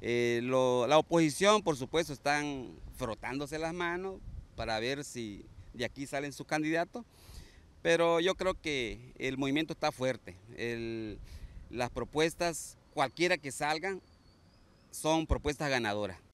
Eh, la oposición, por supuesto, están frotándose las manos para ver si de aquí salen sus candidatos, pero yo creo que el movimiento está fuerte. las propuestas, cualquiera que salgan, son propuestas ganadoras.